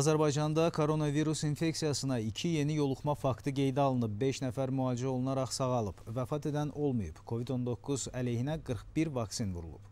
Azərbaycanda koronavirus infeksiyasına iki yeni yoluxma faktı qeydə alınıb, 5 nəfər müalicə olunaraq sağalıb, vəfat edən olmayıb, COVID-19 əleyhinə 41 vaksin vurulub.